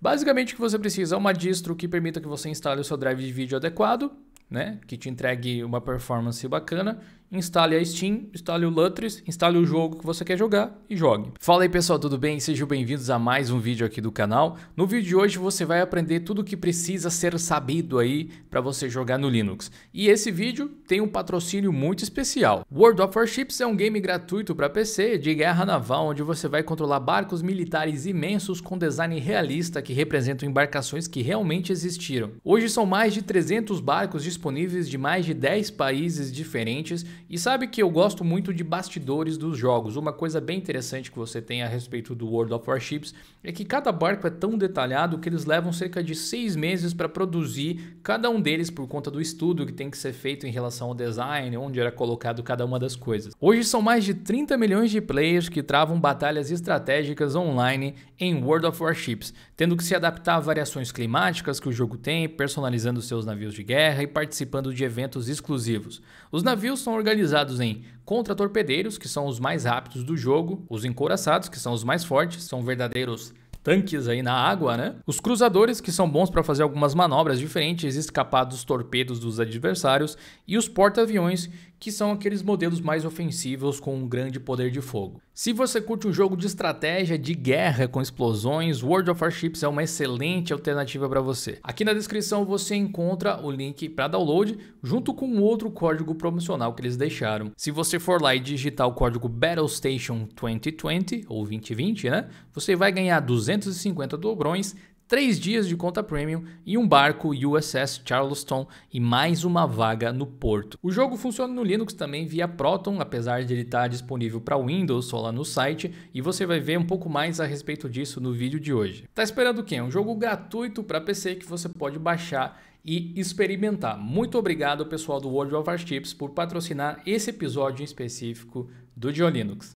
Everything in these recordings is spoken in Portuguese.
Basicamente o que você precisa é uma distro que permita que você instale o seu drive de vídeo adequado, né? que te entregue uma performance bacana instale a Steam, instale o Lutris, instale o jogo que você quer jogar e jogue. Fala aí pessoal, tudo bem? Sejam bem-vindos a mais um vídeo aqui do canal. No vídeo de hoje você vai aprender tudo o que precisa ser sabido aí para você jogar no Linux. E esse vídeo tem um patrocínio muito especial. World of Warships é um game gratuito para PC de guerra naval onde você vai controlar barcos militares imensos com design realista que representam embarcações que realmente existiram. Hoje são mais de 300 barcos disponíveis de mais de 10 países diferentes e sabe que eu gosto muito de bastidores dos jogos. Uma coisa bem interessante que você tem a respeito do World of Warships é que cada barco é tão detalhado que eles levam cerca de seis meses para produzir cada um deles por conta do estudo que tem que ser feito em relação ao design, onde era colocado cada uma das coisas. Hoje são mais de 30 milhões de players que travam batalhas estratégicas online em World of Warships tendo que se adaptar a variações climáticas que o jogo tem, personalizando seus navios de guerra e participando de eventos exclusivos. Os navios são organizados em contra-torpedeiros, que são os mais rápidos do jogo, os encouraçados, que são os mais fortes, são verdadeiros tanques aí na água, né? Os cruzadores, que são bons para fazer algumas manobras diferentes, e escapar dos torpedos dos adversários, e os porta-aviões, que são aqueles modelos mais ofensivos com um grande poder de fogo. Se você curte um jogo de estratégia de guerra com explosões, World of Warships é uma excelente alternativa para você. Aqui na descrição você encontra o link para download junto com outro código promocional que eles deixaram. Se você for lá e digitar o código BattleStation 2020 ou 2020, né? Você vai ganhar 250 dobrões três dias de conta premium e um barco USS Charleston e mais uma vaga no porto. O jogo funciona no Linux também via Proton, apesar de ele estar tá disponível para Windows só lá no site, e você vai ver um pouco mais a respeito disso no vídeo de hoje. Tá esperando o quê? É um jogo gratuito para PC que você pode baixar e experimentar. Muito obrigado pessoal do World of Warships por patrocinar esse episódio em específico do Geolinux. Linux.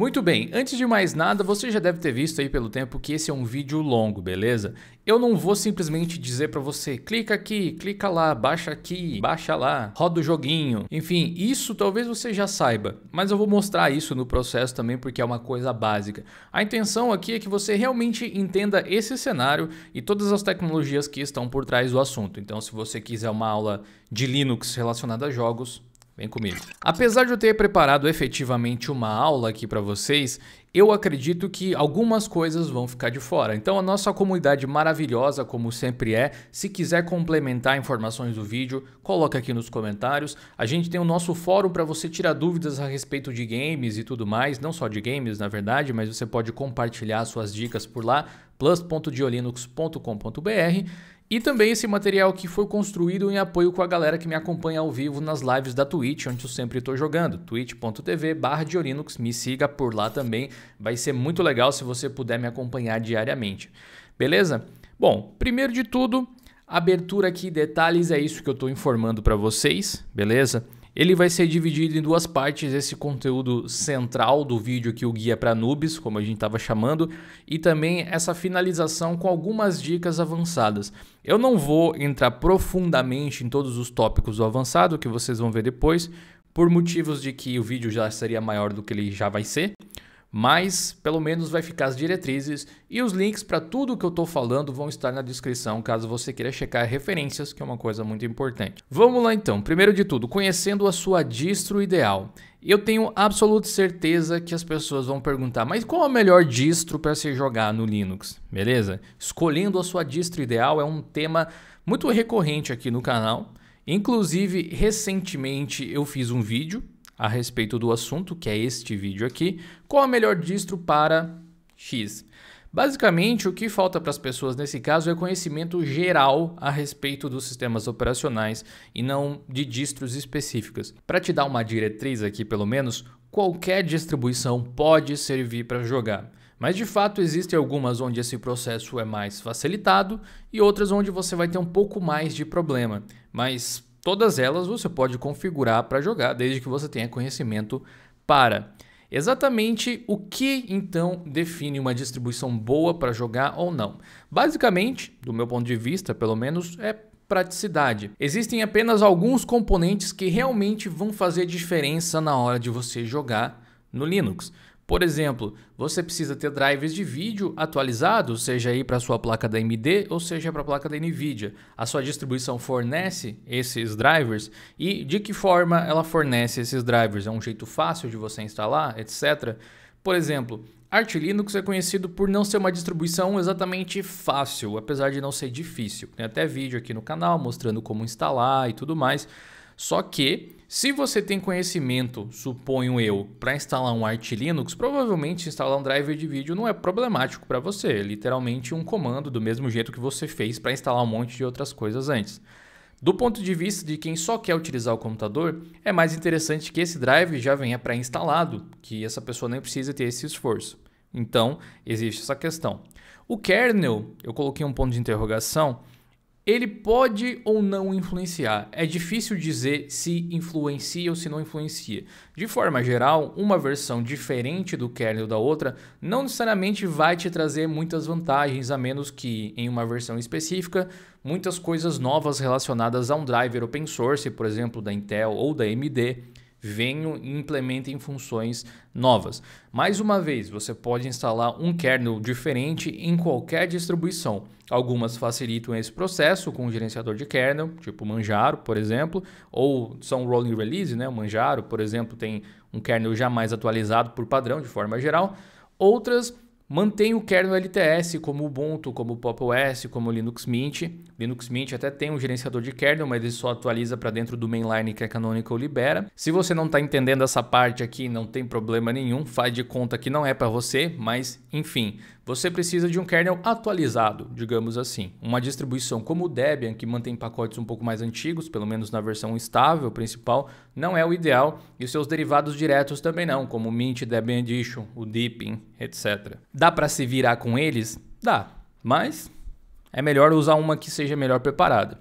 Muito bem, antes de mais nada, você já deve ter visto aí pelo tempo que esse é um vídeo longo, beleza? Eu não vou simplesmente dizer para você, clica aqui, clica lá, baixa aqui, baixa lá, roda o joguinho. Enfim, isso talvez você já saiba, mas eu vou mostrar isso no processo também porque é uma coisa básica. A intenção aqui é que você realmente entenda esse cenário e todas as tecnologias que estão por trás do assunto. Então, se você quiser uma aula de Linux relacionada a jogos, Vem comigo. Apesar de eu ter preparado efetivamente uma aula aqui para vocês, eu acredito que algumas coisas vão ficar de fora. Então a nossa comunidade maravilhosa, como sempre é, se quiser complementar informações do vídeo, coloca aqui nos comentários. A gente tem o nosso fórum para você tirar dúvidas a respeito de games e tudo mais, não só de games, na verdade, mas você pode compartilhar suas dicas por lá plus.diolinux.com.br e também esse material que foi construído em apoio com a galera que me acompanha ao vivo nas lives da Twitch, onde eu sempre estou jogando, twitch.tv barra me siga por lá também, vai ser muito legal se você puder me acompanhar diariamente, beleza? Bom, primeiro de tudo, abertura aqui, detalhes, é isso que eu estou informando para vocês, beleza? Ele vai ser dividido em duas partes, esse conteúdo central do vídeo que o guia para noobs, como a gente estava chamando, e também essa finalização com algumas dicas avançadas. Eu não vou entrar profundamente em todos os tópicos do avançado, que vocês vão ver depois, por motivos de que o vídeo já seria maior do que ele já vai ser mas pelo menos vai ficar as diretrizes e os links para tudo que eu estou falando vão estar na descrição caso você queira checar referências, que é uma coisa muito importante. Vamos lá então, primeiro de tudo, conhecendo a sua distro ideal. Eu tenho absoluta certeza que as pessoas vão perguntar, mas qual a melhor distro para se jogar no Linux? Beleza? Escolhendo a sua distro ideal é um tema muito recorrente aqui no canal. Inclusive, recentemente eu fiz um vídeo a respeito do assunto, que é este vídeo aqui, qual a melhor distro para X. Basicamente, o que falta para as pessoas nesse caso é conhecimento geral a respeito dos sistemas operacionais e não de distros específicas. Para te dar uma diretriz aqui, pelo menos, qualquer distribuição pode servir para jogar. Mas de fato existem algumas onde esse processo é mais facilitado e outras onde você vai ter um pouco mais de problema. Mas Todas elas você pode configurar para jogar, desde que você tenha conhecimento para. Exatamente o que então define uma distribuição boa para jogar ou não? Basicamente, do meu ponto de vista, pelo menos, é praticidade. Existem apenas alguns componentes que realmente vão fazer diferença na hora de você jogar no Linux. Por exemplo, você precisa ter drivers de vídeo atualizados, seja aí para sua placa da AMD ou seja para a placa da Nvidia. A sua distribuição fornece esses drivers e de que forma ela fornece esses drivers? É um jeito fácil de você instalar, etc. Por exemplo, Arch Linux é conhecido por não ser uma distribuição exatamente fácil, apesar de não ser difícil. Tem até vídeo aqui no canal mostrando como instalar e tudo mais. Só que se você tem conhecimento, suponho eu, para instalar um Arch Linux, provavelmente instalar um driver de vídeo não é problemático para você. É literalmente um comando do mesmo jeito que você fez para instalar um monte de outras coisas antes. Do ponto de vista de quem só quer utilizar o computador, é mais interessante que esse drive já venha pré-instalado, que essa pessoa nem precisa ter esse esforço. Então, existe essa questão. O kernel, eu coloquei um ponto de interrogação, ele pode ou não influenciar. É difícil dizer se influencia ou se não influencia. De forma geral, uma versão diferente do kernel da outra não necessariamente vai te trazer muitas vantagens, a menos que em uma versão específica muitas coisas novas relacionadas a um driver open source, por exemplo, da Intel ou da AMD, venham e implementem funções novas. Mais uma vez, você pode instalar um kernel diferente em qualquer distribuição. Algumas facilitam esse processo com o gerenciador de kernel, tipo Manjaro, por exemplo, ou são rolling release, né? O Manjaro, por exemplo, tem um kernel jamais atualizado por padrão, de forma geral. Outras Mantém o kernel LTS como Ubuntu, como Pop OS, como Linux Mint. Linux Mint até tem um gerenciador de kernel, mas ele só atualiza para dentro do mainline que a Canonical libera. Se você não está entendendo essa parte aqui, não tem problema nenhum, faz de conta que não é para você, mas enfim, você precisa de um kernel atualizado, digamos assim. Uma distribuição como o Debian, que mantém pacotes um pouco mais antigos, pelo menos na versão estável principal, não é o ideal, e seus derivados diretos também não, como o Mint, Debian Edition, o Deepin, etc. Dá para se virar com eles? Dá, mas é melhor usar uma que seja melhor preparada.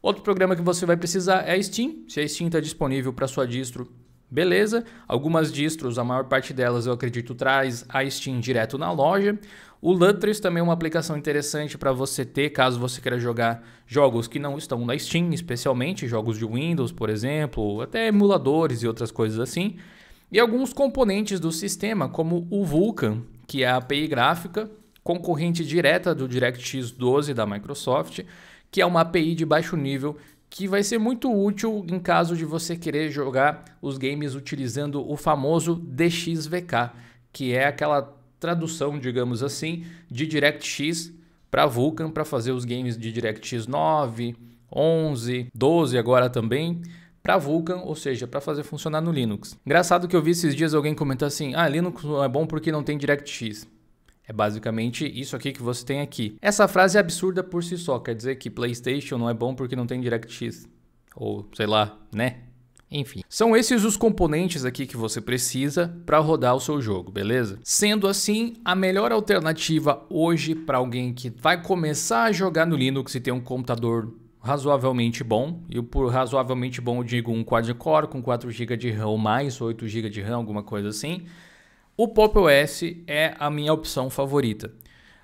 Outro programa que você vai precisar é a Steam. Se a Steam está disponível para sua distro, Beleza? Algumas distros, a maior parte delas eu acredito traz a Steam direto na loja. O Lutris também é uma aplicação interessante para você ter caso você queira jogar jogos que não estão na Steam, especialmente jogos de Windows, por exemplo, até emuladores e outras coisas assim. E alguns componentes do sistema, como o Vulkan, que é a API gráfica, concorrente direta do DirectX 12 da Microsoft, que é uma API de baixo nível que vai ser muito útil em caso de você querer jogar os games utilizando o famoso DXVK, que é aquela tradução, digamos assim, de DirectX para Vulkan para fazer os games de DirectX 9, 11, 12 agora também para Vulkan, ou seja, para fazer funcionar no Linux. Engraçado que eu vi esses dias alguém comentar assim: "Ah, Linux não é bom porque não tem DirectX". É basicamente isso aqui que você tem aqui. Essa frase é absurda por si só, quer dizer que PlayStation não é bom porque não tem DirectX. Ou sei lá, né? Enfim, são esses os componentes aqui que você precisa para rodar o seu jogo, beleza? Sendo assim, a melhor alternativa hoje para alguém que vai começar a jogar no Linux e ter um computador razoavelmente bom, e por razoavelmente bom eu digo um quad-core com 4 GB de RAM ou mais, 8 GB de RAM, alguma coisa assim, o Pop OS é a minha opção favorita.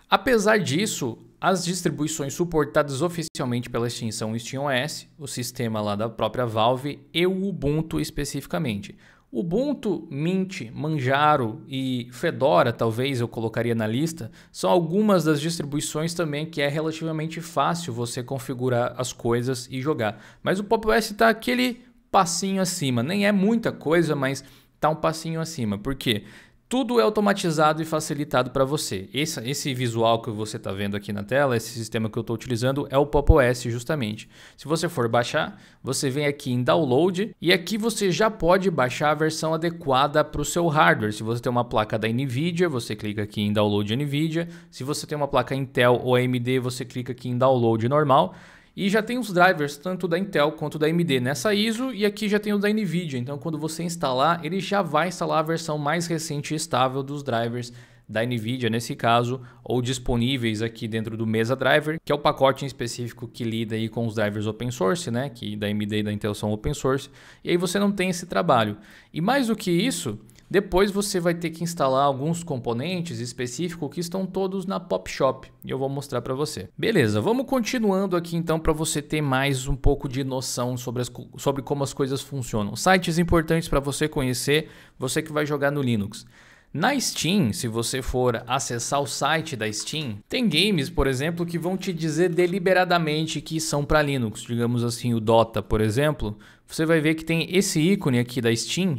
Apesar disso, as distribuições suportadas oficialmente pela extinção SteamOS, o sistema lá da própria Valve e o Ubuntu especificamente. Ubuntu, Mint, Manjaro e Fedora, talvez eu colocaria na lista, são algumas das distribuições também que é relativamente fácil você configurar as coisas e jogar. Mas o Pop OS está aquele passinho acima, nem é muita coisa, mas está um passinho acima. Por quê? Tudo é automatizado e facilitado para você. Esse, esse, visual que você está vendo aqui na tela, esse sistema que eu estou utilizando, é o Pop OS justamente. Se você for baixar, você vem aqui em Download e aqui você já pode baixar a versão adequada para o seu hardware. Se você tem uma placa da NVIDIA, você clica aqui em Download NVIDIA. Se você tem uma placa Intel ou AMD, você clica aqui em Download normal. E já tem os drivers, tanto da Intel quanto da AMD nessa né? ISO, e aqui já tem o da NVIDIA. Então, quando você instalar, ele já vai instalar a versão mais recente e estável dos drivers da NVIDIA, nesse caso, ou disponíveis aqui dentro do Mesa Driver, que é o pacote em específico que lida aí com os drivers open source, né? Que da AMD e da Intel são open source. E aí você não tem esse trabalho. E mais do que isso, depois você vai ter que instalar alguns componentes específicos que estão todos na Pop Shop e eu vou mostrar para você. Beleza, vamos continuando aqui então para você ter mais um pouco de noção sobre, as, sobre como as coisas funcionam. Sites importantes para você conhecer, você que vai jogar no Linux. Na Steam, se você for acessar o site da Steam, tem games, por exemplo, que vão te dizer deliberadamente que são para Linux. Digamos assim, o Dota, por exemplo, você vai ver que tem esse ícone aqui da Steam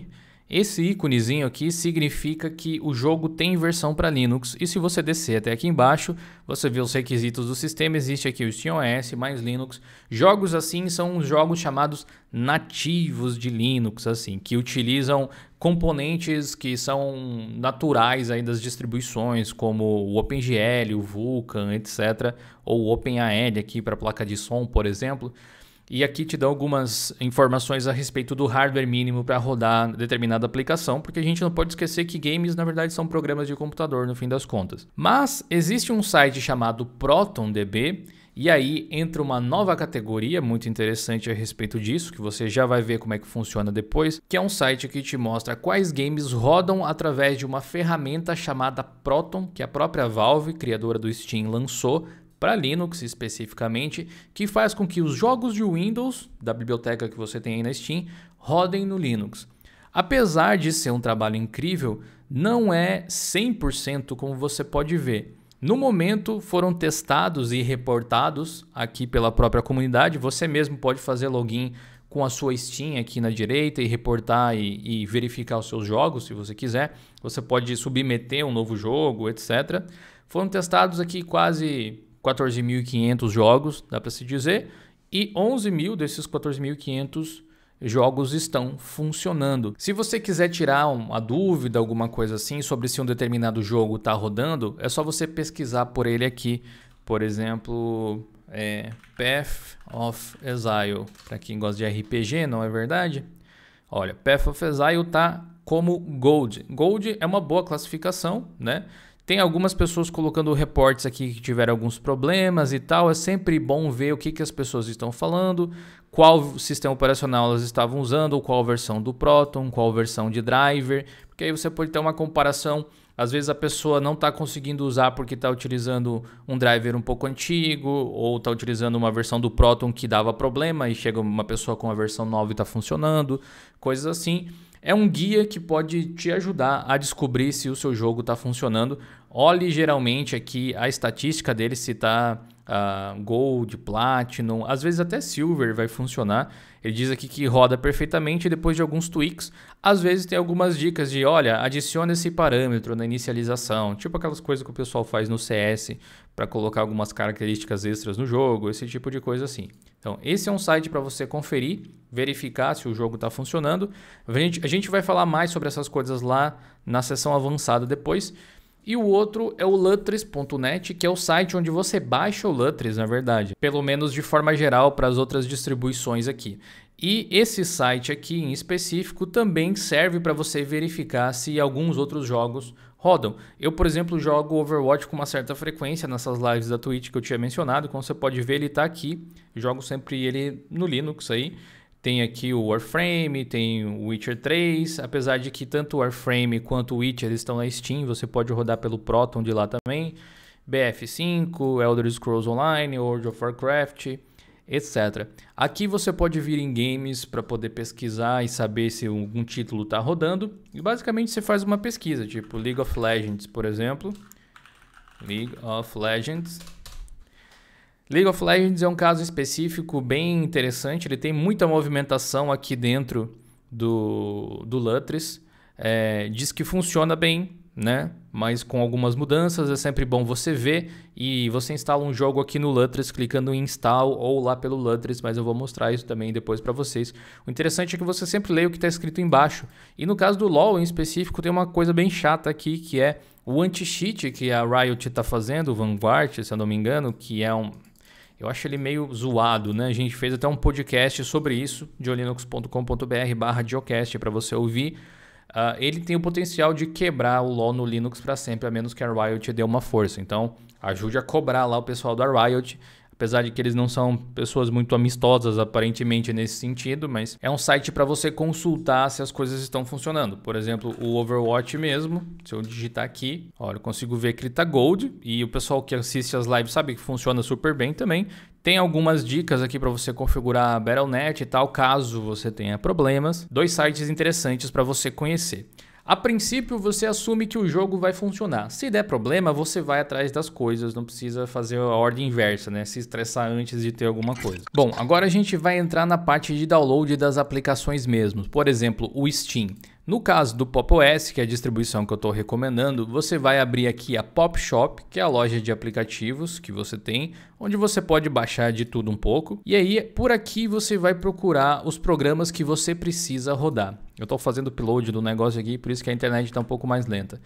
esse íconezinho aqui significa que o jogo tem versão para Linux e se você descer até aqui embaixo, você vê os requisitos do sistema, existe aqui o SteamOS mais Linux. Jogos assim são os jogos chamados nativos de Linux, assim, que utilizam componentes que são naturais aí das distribuições, como o OpenGL, o Vulkan, etc, ou o OpenAL aqui para placa de som, por exemplo. E aqui te dão algumas informações a respeito do hardware mínimo para rodar determinada aplicação, porque a gente não pode esquecer que games na verdade são programas de computador no fim das contas. Mas existe um site chamado ProtonDB e aí entra uma nova categoria muito interessante a respeito disso, que você já vai ver como é que funciona depois, que é um site que te mostra quais games rodam através de uma ferramenta chamada Proton, que a própria Valve, criadora do Steam, lançou para Linux especificamente, que faz com que os jogos de Windows, da biblioteca que você tem aí na Steam, rodem no Linux. Apesar de ser um trabalho incrível, não é 100% como você pode ver. No momento, foram testados e reportados aqui pela própria comunidade. Você mesmo pode fazer login com a sua Steam aqui na direita e reportar e, e, verificar os seus jogos, se você quiser. Você pode submeter um novo jogo, etc. Foram testados aqui quase 14.500 jogos, dá para se dizer, e 11 mil desses 14.500 jogos estão funcionando. Se você quiser tirar uma dúvida, alguma coisa assim, sobre se um determinado jogo está rodando, é só você pesquisar por ele aqui. Por exemplo, é Path of Exile. Para quem gosta de RPG, não é verdade? Olha, Path of Exile está como Gold. Gold é uma boa classificação, né? Tem algumas pessoas colocando reportes aqui que tiveram alguns problemas e tal. É sempre bom ver o que, que as pessoas estão falando, qual sistema operacional elas estavam usando, qual versão do Proton, qual versão de driver, porque aí você pode ter uma comparação. Às vezes a pessoa não está conseguindo usar porque está utilizando um driver um pouco antigo ou está utilizando uma versão do Proton que dava problema e chega uma pessoa com a versão nova e está funcionando, coisas assim. É um guia que pode te ajudar a descobrir se o seu jogo está funcionando. Olhe geralmente aqui a estatística dele, se está uh, ah, Gold, Platinum, às vezes até Silver vai funcionar. Ele diz aqui que roda perfeitamente depois de alguns tweaks. Às vezes tem algumas dicas de, olha, adiciona esse parâmetro na inicialização, tipo aquelas coisas que o pessoal faz no CS para colocar algumas características extras no jogo, esse tipo de coisa assim. Então, esse é um site para você conferir, verificar se o jogo está funcionando. A gente, a gente vai falar mais sobre essas coisas lá na sessão avançada depois. E o outro é o Lutris.net, que é o site onde você baixa o Lutris, na é verdade, pelo menos de forma geral para as outras distribuições aqui. E esse site aqui em específico também serve para você verificar se alguns outros jogos rodam. Eu, por exemplo, jogo Overwatch com uma certa frequência nessas lives da Twitch que eu tinha mencionado. Como você pode ver, ele está aqui. Jogo sempre ele no Linux aí. Tem aqui o Warframe, tem o Witcher 3. Apesar de que tanto o Warframe quanto o Witcher estão na Steam, você pode rodar pelo Proton de lá também. BF5, Elder Scrolls Online, World of Warcraft etc. Aqui você pode vir em games para poder pesquisar e saber se algum título está rodando. E basicamente você faz uma pesquisa, tipo League of Legends, por exemplo. League of Legends. League of Legends é um caso específico bem interessante. Ele tem muita movimentação aqui dentro do, do Lutris. É, diz que funciona bem, né? mas com algumas mudanças é sempre bom você ver e você instala um jogo aqui no Lutris clicando em install ou lá pelo Lutris, mas eu vou mostrar isso também depois para vocês. O interessante é que você sempre leia o que está escrito embaixo e no caso do LoL em específico tem uma coisa bem chata aqui que é o anti-cheat que a Riot está fazendo, o Vanguard, se eu não me engano, que é um... Eu acho ele meio zoado, né? A gente fez até um podcast sobre isso, de barra geocast para você ouvir. Uh, ele tem o potencial de quebrar o LoL no Linux para sempre, a menos que a Riot dê uma força. Então, ajude a cobrar lá o pessoal da Riot, apesar de que eles não são pessoas muito amistosas aparentemente nesse sentido, mas é um site para você consultar se as coisas estão funcionando. Por exemplo, o Overwatch mesmo, se eu digitar aqui, olha, eu consigo ver que ele está Gold e o pessoal que assiste as lives sabe que funciona super bem também. Tem algumas dicas aqui para você configurar a Battle.net e tal, caso você tenha problemas. Dois sites interessantes para você conhecer. A princípio, você assume que o jogo vai funcionar. Se der problema, você vai atrás das coisas, não precisa fazer a ordem inversa, né? Se estressar antes de ter alguma coisa. Bom, agora a gente vai entrar na parte de download das aplicações mesmo. Por exemplo, o Steam. No caso do Pop OS, que é a distribuição que eu estou recomendando, você vai abrir aqui a Pop Shop, que é a loja de aplicativos que você tem, onde você pode baixar de tudo um pouco. E aí, por aqui você vai procurar os programas que você precisa rodar. Eu estou fazendo upload do negócio aqui, por isso que a internet está um pouco mais lenta.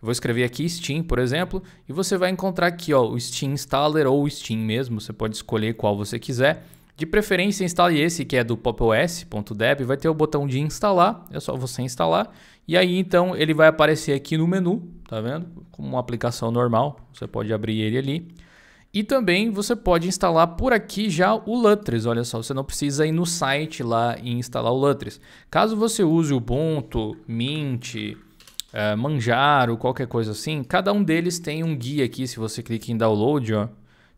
vou escrever aqui Steam, por exemplo, e você vai encontrar aqui ó, o Steam Installer ou o Steam mesmo, você pode escolher qual você quiser. De preferência, instale esse que é do popOS.deb, vai ter o botão de instalar, é só você instalar. E aí então ele vai aparecer aqui no menu, tá vendo? Como uma aplicação normal, você pode abrir ele ali. E também você pode instalar por aqui já o Lutris, olha só, você não precisa ir no site lá e instalar o Lutris. Caso você use Ubuntu, Mint, eh, Manjaro, qualquer coisa assim, cada um deles tem um guia aqui, se você clica em download, ó,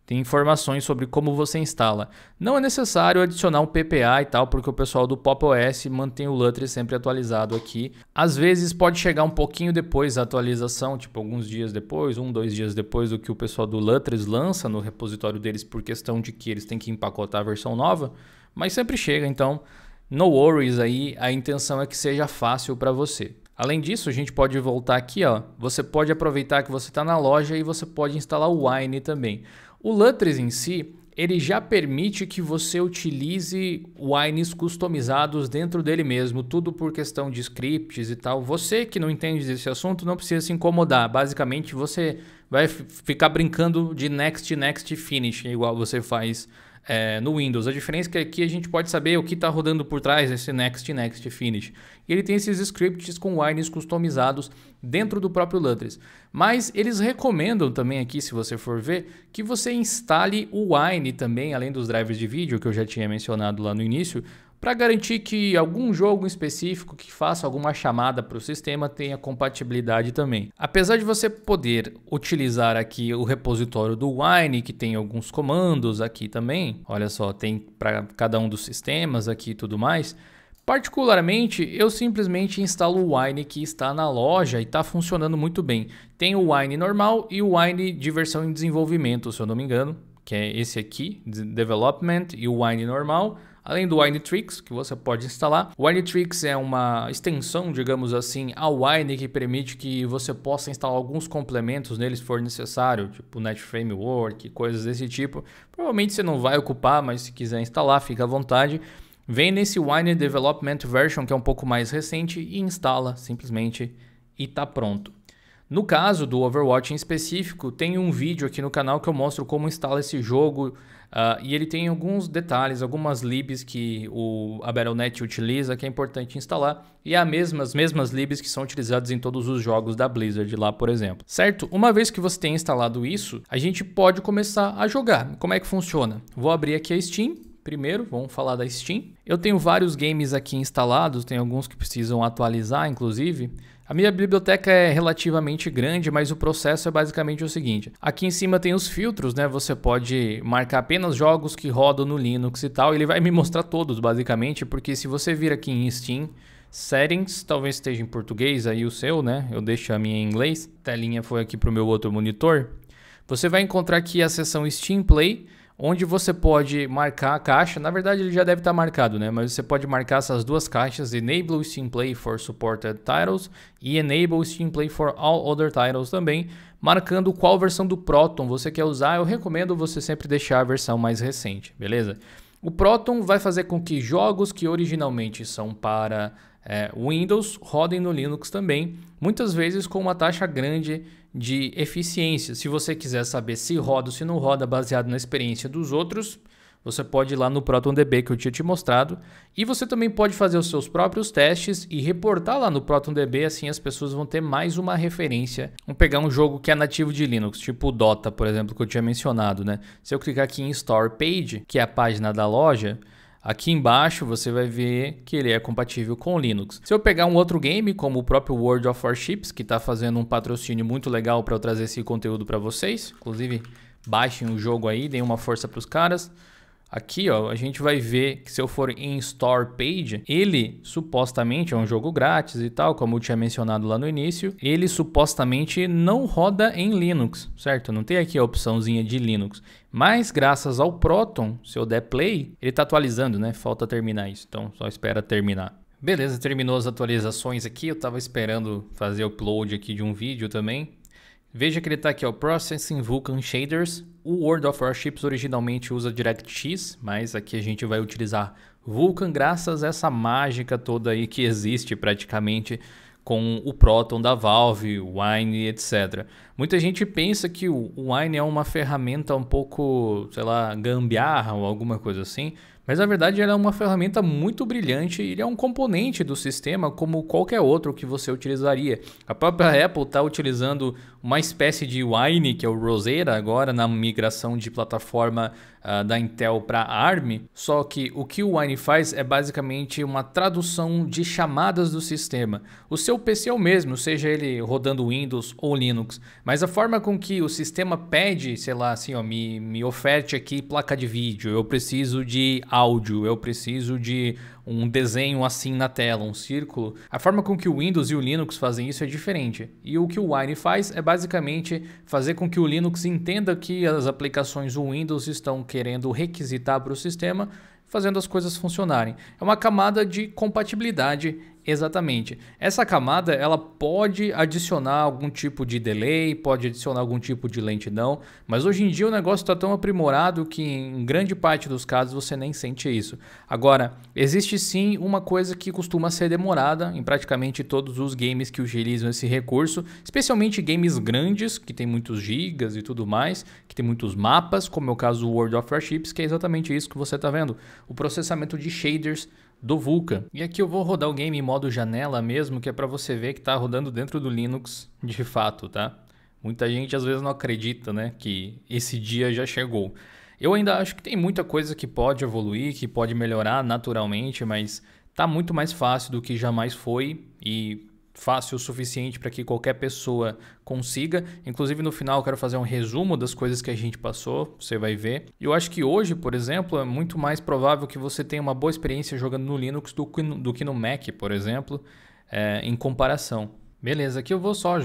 tem informações sobre como você instala. Não é necessário adicionar um PPA e tal, porque o pessoal do Pop OS mantém o Lutris sempre atualizado aqui. Às vezes pode chegar um pouquinho depois da atualização, tipo alguns dias depois, um, dois dias depois do que o pessoal do Lutris lança no repositório deles, por questão de que eles têm que empacotar a versão nova, mas sempre chega, então no worries aí, a intenção é que seja fácil para você. Além disso, a gente pode voltar aqui, ó. Você pode aproveitar que você está na loja e você pode instalar o Wine também. O Lutris em si, ele já permite que você utilize wines customizados dentro dele mesmo, tudo por questão de scripts e tal. Você que não entende desse assunto não precisa se incomodar. Basicamente, você vai ficar brincando de next, next, finish, igual você faz é, no Windows. A diferença é que aqui a gente pode saber o que está rodando por trás desse Next, Next, Finish. E ele tem esses scripts com Wines customizados dentro do próprio Lutris. Mas eles recomendam também aqui, se você for ver, que você instale o Wine também, além dos drivers de vídeo que eu já tinha mencionado lá no início, para garantir que algum jogo específico que faça alguma chamada para o sistema tenha compatibilidade também. Apesar de você poder utilizar aqui o repositório do Wine, que tem alguns comandos aqui também, olha só, tem para cada um dos sistemas aqui e tudo mais. Particularmente, eu simplesmente instalo o Wine que está na loja e está funcionando muito bem. Tem o Wine normal e o Wine de versão em desenvolvimento, se eu não me engano, que é esse aqui, Development, e o Wine normal. Além do Tricks que você pode instalar, Wine Tricks é uma extensão, digamos assim, ao Wine que permite que você possa instalar alguns complementos nele se for necessário, tipo Net Framework, coisas desse tipo. Provavelmente você não vai ocupar, mas se quiser instalar, fica à vontade. Vem nesse Wine Development Version, que é um pouco mais recente, e instala simplesmente e está pronto. No caso do Overwatch em específico, tem um vídeo aqui no canal que eu mostro como instala esse jogo Uh, e ele tem alguns detalhes, algumas libs que o, a Battle.net utiliza que é importante instalar e as mesmas, as mesmas libs que são utilizadas em todos os jogos da Blizzard lá, por exemplo. Certo? Uma vez que você tem instalado isso, a gente pode começar a jogar. Como é que funciona? Vou abrir aqui a Steam, primeiro, vamos falar da Steam. Eu tenho vários games aqui instalados, tem alguns que precisam atualizar, inclusive. A minha biblioteca é relativamente grande, mas o processo é basicamente o seguinte. Aqui em cima tem os filtros, né? Você pode marcar apenas jogos que rodam no Linux e tal. Ele vai me mostrar todos, basicamente, porque se você vir aqui em Steam, Settings, talvez esteja em português aí o seu, né? Eu deixo a minha em inglês. A telinha foi aqui para o meu outro monitor. Você vai encontrar aqui a seção Steam Play, onde você pode marcar a caixa. Na verdade, ele já deve estar tá marcado, né? Mas você pode marcar essas duas caixas: Enable Steam Play for Supported Titles e Enable Steam Play for All Other Titles também, marcando qual versão do Proton você quer usar. Eu recomendo você sempre deixar a versão mais recente, beleza? O Proton vai fazer com que jogos que originalmente são para é, Windows rodem no Linux também, muitas vezes com uma taxa grande de eficiência. Se você quiser saber se roda ou se não roda baseado na experiência dos outros, você pode ir lá no ProtonDB que eu tinha te mostrado. E você também pode fazer os seus próprios testes e reportar lá no ProtonDB, assim as pessoas vão ter mais uma referência. Vamos pegar um jogo que é nativo de Linux, tipo o Dota, por exemplo, que eu tinha mencionado, né? Se eu clicar aqui em Store Page, que é a página da loja, Aqui embaixo você vai ver que ele é compatível com Linux. Se eu pegar um outro game, como o próprio World of Warships, que está fazendo um patrocínio muito legal para eu trazer esse conteúdo para vocês, inclusive baixem o jogo aí, deem uma força para os caras. Aqui, ó, a gente vai ver que se eu for em Store Page, ele supostamente é um jogo grátis e tal, como eu tinha mencionado lá no início, ele supostamente não roda em Linux, certo? Não tem aqui a opçãozinha de Linux. Mas graças ao Proton, se eu der play, ele está atualizando, né? Falta terminar isso, então só espera terminar. Beleza, terminou as atualizações aqui, eu estava esperando fazer upload aqui de um vídeo também, Veja que ele está aqui, ó, Processing Vulkan Shaders. O World of Warships originalmente usa DirectX, mas aqui a gente vai utilizar Vulkan graças a essa mágica toda aí que existe praticamente com o Proton da Valve, o Wine, etc. Muita gente pensa que o Wine é uma ferramenta um pouco, sei lá, gambiarra ou alguma coisa assim, mas na verdade ela é uma ferramenta muito brilhante, ele é um componente do sistema como qualquer outro que você utilizaria. A própria Apple está utilizando uma espécie de Wine, que é o Rosera, agora na migração de plataforma uh, da Intel para ARM. Só que o que o Wine faz é basicamente uma tradução de chamadas do sistema. O seu PC é o mesmo, seja ele rodando Windows ou Linux, mas a forma com que o sistema pede, sei lá, assim, ó, me, me oferte aqui placa de vídeo, eu preciso de áudio, eu preciso de um desenho assim na tela, um círculo. A forma com que o Windows e o Linux fazem isso é diferente. E o que o Wine faz é basicamente fazer com que o Linux entenda que as aplicações do Windows estão querendo requisitar para o sistema fazendo as coisas funcionarem. É uma camada de compatibilidade Exatamente. Essa camada ela pode adicionar algum tipo de delay, pode adicionar algum tipo de lentidão, mas hoje em dia o negócio está tão aprimorado que em grande parte dos casos você nem sente isso. Agora, existe sim uma coisa que costuma ser demorada em praticamente todos os games que utilizam esse recurso, especialmente games grandes, que tem muitos gigas e tudo mais, que tem muitos mapas, como é o caso do World of Warships, que é exatamente isso que você está vendo. O processamento de shaders do Vulkan. E aqui eu vou rodar o game em modo janela mesmo, que é para você ver que está rodando dentro do Linux de fato, tá? Muita gente às vezes não acredita, né, que esse dia já chegou. Eu ainda acho que tem muita coisa que pode evoluir, que pode melhorar naturalmente, mas tá muito mais fácil do que jamais foi e fácil o suficiente para que qualquer pessoa consiga. Inclusive, no final, eu quero fazer um resumo das coisas que a gente passou, você vai ver. Eu acho que hoje, por exemplo, é muito mais provável que você tenha uma boa experiência jogando no Linux do que no, do que no Mac, por exemplo, é, em comparação. Beleza, aqui eu vou só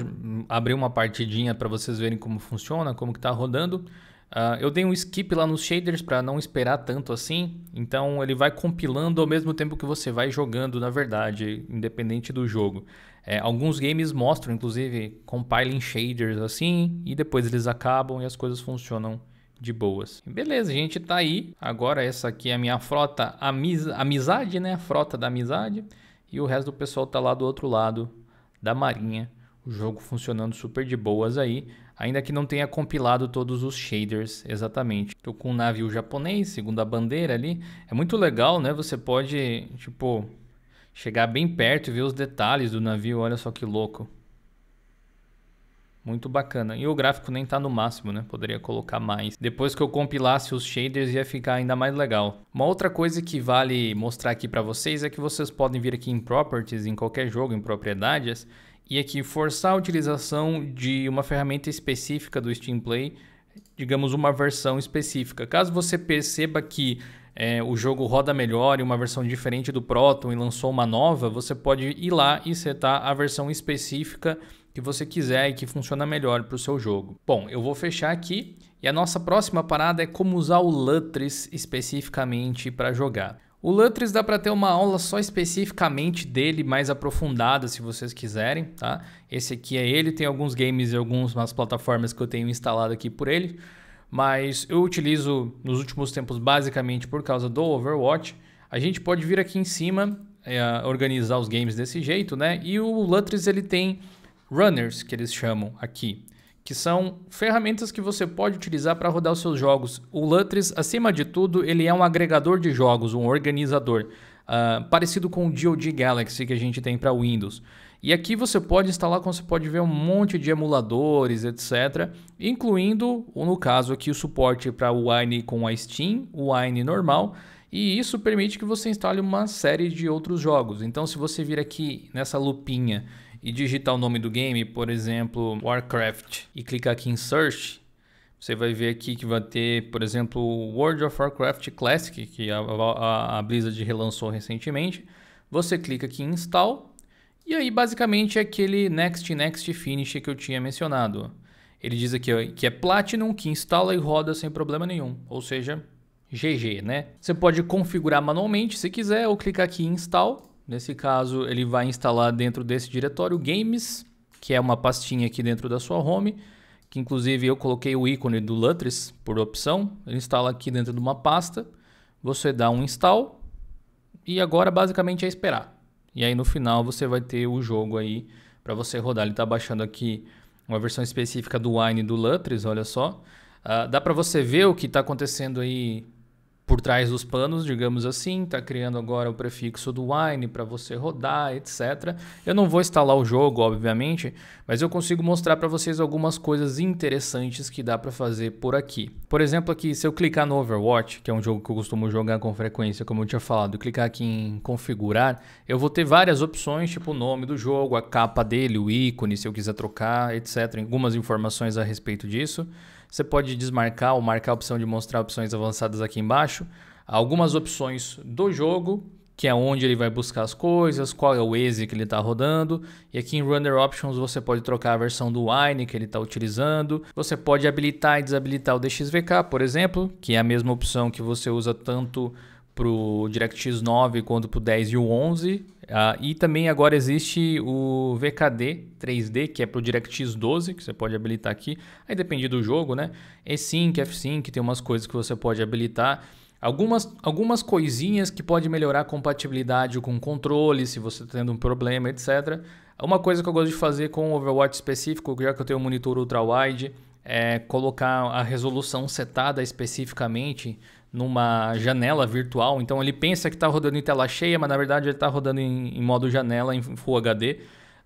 abrir uma partidinha para vocês verem como funciona, como que está rodando. Uh, eu dei um skip lá nos shaders para não esperar tanto assim, então ele vai compilando ao mesmo tempo que você vai jogando, na verdade, independente do jogo. É, alguns games mostram, inclusive, compiling shaders assim, e depois eles acabam e as coisas funcionam de boas. Beleza, a gente tá aí. Agora essa aqui é a minha frota amiz amizade, né? A frota da amizade. E o resto do pessoal tá lá do outro lado da marinha. O jogo funcionando super de boas aí. Ainda que não tenha compilado todos os shaders exatamente. Tô com um navio japonês, segunda bandeira ali. É muito legal, né? Você pode, tipo, chegar bem perto e ver os detalhes do navio. Olha só que louco. Muito bacana. E o gráfico nem tá no máximo, né? Poderia colocar mais. Depois que eu compilasse os shaders ia ficar ainda mais legal. Uma outra coisa que vale mostrar aqui para vocês é que vocês podem vir aqui em Properties, em qualquer jogo, em Propriedades, e aqui forçar a utilização de uma ferramenta específica do Steam Play, digamos uma versão específica. Caso você perceba que é, o jogo roda melhor e uma versão diferente do Proton e lançou uma nova, você pode ir lá e setar a versão específica que você quiser e que funciona melhor para o seu jogo. Bom, eu vou fechar aqui e a nossa próxima parada é como usar o Lutris especificamente para jogar. O Lutris dá para ter uma aula só especificamente dele, mais aprofundada, se vocês quiserem, tá? Esse aqui é ele, tem alguns games e algumas plataformas que eu tenho instalado aqui por ele mas eu utilizo nos últimos tempos basicamente por causa do Overwatch. A gente pode vir aqui em cima, é, organizar os games desse jeito, né? E o Lutris ele tem runners, que eles chamam aqui, que são ferramentas que você pode utilizar para rodar os seus jogos. O Lutris, acima de tudo, ele é um agregador de jogos, um organizador uh, parecido com o DoD Galaxy que a gente tem para Windows. E aqui você pode instalar, como você pode ver, um monte de emuladores, etc. Incluindo, no caso aqui, o suporte para o Wine com a Steam, o Wine normal. E isso permite que você instale uma série de outros jogos. Então, se você vir aqui nessa lupinha e digitar o nome do game, por exemplo, Warcraft, e clicar aqui em Search, você vai ver aqui que vai ter, por exemplo, World of Warcraft Classic, que a, a, a Blizzard relançou recentemente. Você clica aqui em Install, e aí basicamente é aquele Next, Next, Finish que eu tinha mencionado. Ele diz aqui ó, que é Platinum, que instala e roda sem problema nenhum, ou seja, GG, né? Você pode configurar manualmente se quiser, ou clicar aqui em Install. Nesse caso, ele vai instalar dentro desse diretório Games, que é uma pastinha aqui dentro da sua home que inclusive eu coloquei o ícone do Lutris por opção. Ele instala aqui dentro de uma pasta. Você dá um install e agora basicamente é esperar. E aí no final você vai ter o jogo aí para você rodar. Ele está baixando aqui uma versão específica do Wine do Lutris, olha só. Uh, dá para você ver o que está acontecendo aí por trás dos panos, digamos assim, está criando agora o prefixo do wine para você rodar, etc. Eu não vou instalar o jogo, obviamente, mas eu consigo mostrar para vocês algumas coisas interessantes que dá para fazer por aqui. Por exemplo, aqui, se eu clicar no Overwatch, que é um jogo que eu costumo jogar com frequência, como eu tinha falado, clicar aqui em configurar, eu vou ter várias opções, tipo o nome do jogo, a capa dele, o ícone, se eu quiser trocar, etc. Algumas informações a respeito disso. Você pode desmarcar ou marcar a opção de mostrar opções avançadas aqui embaixo. Algumas opções do jogo, que é onde ele vai buscar as coisas, qual é o Waze que ele está rodando. E aqui em Runner Options você pode trocar a versão do Wine que ele está utilizando. Você pode habilitar e desabilitar o DXVK, por exemplo, que é a mesma opção que você usa tanto para o DirectX 9 quanto para o 10 e o 11. Ah, e também agora existe o VKD 3D, que é para o DirectX 12, que você pode habilitar aqui. Aí depende do jogo, né? E-Sync, F-Sync, tem umas coisas que você pode habilitar. Algumas, algumas coisinhas que pode melhorar a compatibilidade com controle, se você está tendo um problema, etc. Uma coisa que eu gosto de fazer com o Overwatch específico, já que eu tenho um monitor ultra-wide, é colocar a resolução setada especificamente numa janela virtual. Então ele pensa que está rodando em tela cheia, mas na verdade ele está rodando em, em, modo janela, em Full HD.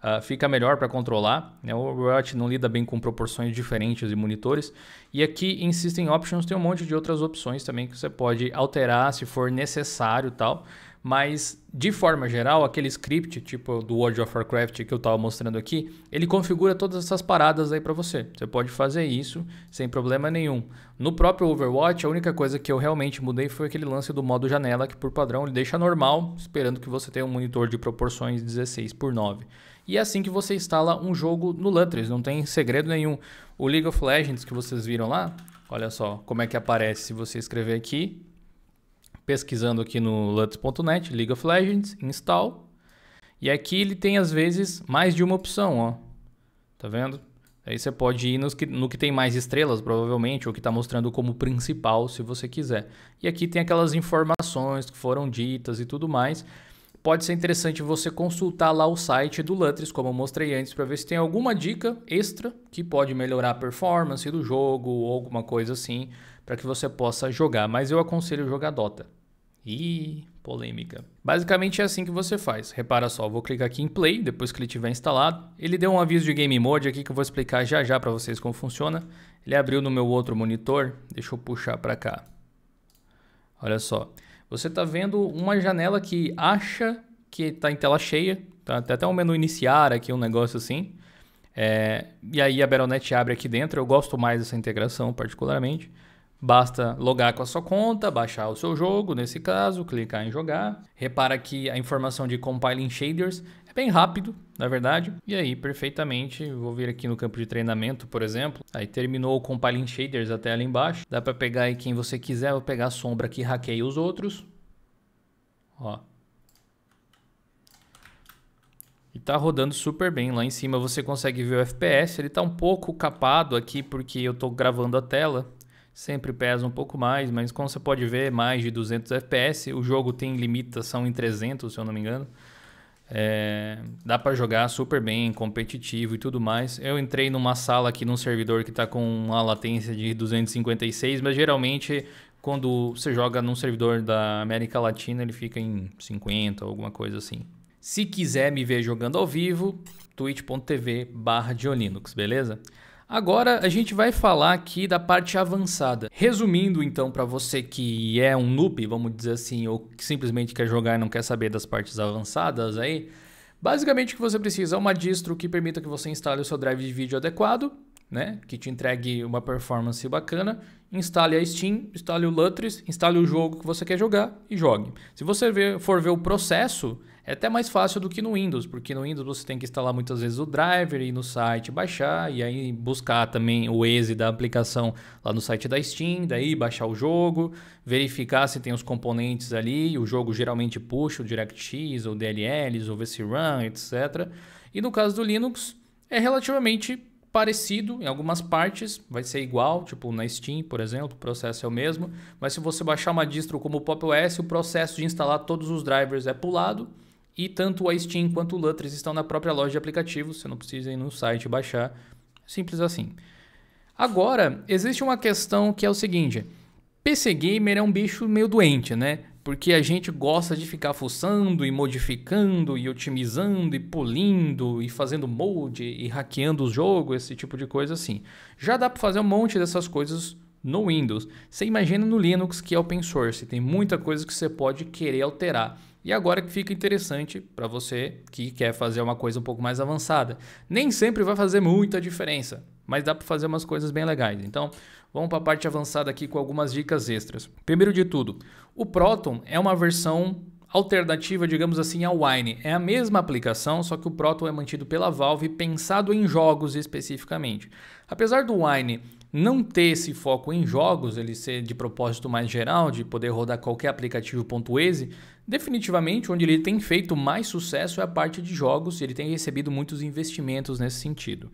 Uh, ah, fica melhor para controlar. Né? O Overwatch não lida bem com proporções diferentes de monitores. E aqui em System Options tem um monte de outras opções também que você pode alterar se for necessário tal. Mas, de forma geral, aquele script, tipo do World of Warcraft que eu estava mostrando aqui, ele configura todas essas paradas aí para você. Você pode fazer isso sem problema nenhum. No próprio Overwatch, a única coisa que eu realmente mudei foi aquele lance do modo janela, que por padrão ele deixa normal, esperando que você tenha um monitor de proporções 16 por 9 e é assim que você instala um jogo no Lutris, não tem segredo nenhum. O League of Legends que vocês viram lá, olha só como é que aparece se você escrever aqui, pesquisando aqui no LUTs.net, League of Legends, install. E aqui ele tem às vezes mais de uma opção, ó. Tá vendo? Aí você pode ir que, no que tem mais estrelas, provavelmente, ou que está mostrando como principal, se você quiser. E aqui tem aquelas informações que foram ditas e tudo mais. Pode ser interessante você consultar lá o site do Lutris, como eu mostrei antes, para ver se tem alguma dica extra que pode melhorar a performance do jogo ou alguma coisa assim para que você possa jogar. Mas eu aconselho jogar Dota. Ih, polêmica. Basicamente é assim que você faz. Repara só, vou clicar aqui em Play, depois que ele tiver instalado. Ele deu um aviso de Game Mode aqui que eu vou explicar já já para vocês como funciona. Ele abriu no meu outro monitor, deixa eu puxar para cá. Olha só, você está vendo uma janela que acha que está em tela cheia, tá? tem até um menu iniciar aqui, um negócio assim. É... e aí a Battle.net abre aqui dentro, eu gosto mais dessa integração particularmente. Basta logar com a sua conta, baixar o seu jogo, nesse caso, clicar em jogar. Repara que a informação de compiling shaders é bem rápido, na verdade. E aí, perfeitamente, vou vir aqui no campo de treinamento, por exemplo. Aí terminou o compiling shaders até ali embaixo. Dá para pegar aí quem você quiser, vou pegar a sombra que hackeia os outros. Ó. E tá rodando super bem. Lá em cima você consegue ver o FPS. Ele tá um pouco capado aqui porque eu tô gravando a tela sempre pesa um pouco mais, mas como você pode ver, mais de 200 FPS. O jogo tem limitação em 300, se eu não me engano. É, dá para jogar super bem, competitivo e tudo mais. Eu entrei numa sala aqui num servidor que está com uma latência de 256, mas geralmente quando você joga num servidor da América Latina ele fica em 50, alguma coisa assim. Se quiser me ver jogando ao vivo, twitch.tv barra beleza? Agora a gente vai falar aqui da parte avançada. Resumindo então para você que é um noob, vamos dizer assim, ou que simplesmente quer jogar e não quer saber das partes avançadas aí, basicamente o que você precisa é uma distro que permita que você instale o seu drive de vídeo adequado, né, que te entregue uma performance bacana, instale a Steam, instale o Lutris, instale o jogo que você quer jogar e jogue. Se você for ver o processo, é até mais fácil do que no Windows, porque no Windows você tem que instalar muitas vezes o driver e no site baixar e aí buscar também o exe da aplicação lá no site da Steam, daí baixar o jogo, verificar se tem os componentes ali, o jogo geralmente puxa o DirectX ou DLLs ou VCRun, etc. E no caso do Linux é relativamente parecido em algumas partes, vai ser igual, tipo na Steam, por exemplo, o processo é o mesmo, mas se você baixar uma distro como o Pop OS, o processo de instalar todos os drivers é pulado e tanto a Steam quanto o Lutris estão na própria loja de aplicativos, você não precisa ir no site baixar, simples assim. Agora, existe uma questão que é o seguinte: PC Gamer é um bicho meio doente, né? Porque a gente gosta de ficar fuçando e modificando e otimizando e polindo e fazendo molde e hackeando o jogo, esse tipo de coisa assim. Já dá para fazer um monte dessas coisas no Windows. Você imagina no Linux, que é open source, tem muita coisa que você pode querer alterar. E agora que fica interessante para você que quer fazer uma coisa um pouco mais avançada. Nem sempre vai fazer muita diferença, mas dá para fazer umas coisas bem legais. Então, vamos para a parte avançada aqui com algumas dicas extras. Primeiro de tudo, o Proton é uma versão alternativa, digamos assim, ao Wine. É a mesma aplicação, só que o Proton é mantido pela Valve, pensado em jogos especificamente. Apesar do Wine não ter esse foco em jogos, ele ser de propósito mais geral, de poder rodar qualquer aplicativo .exe, Definitivamente, onde ele tem feito mais sucesso é a parte de jogos, e ele tem recebido muitos investimentos nesse sentido.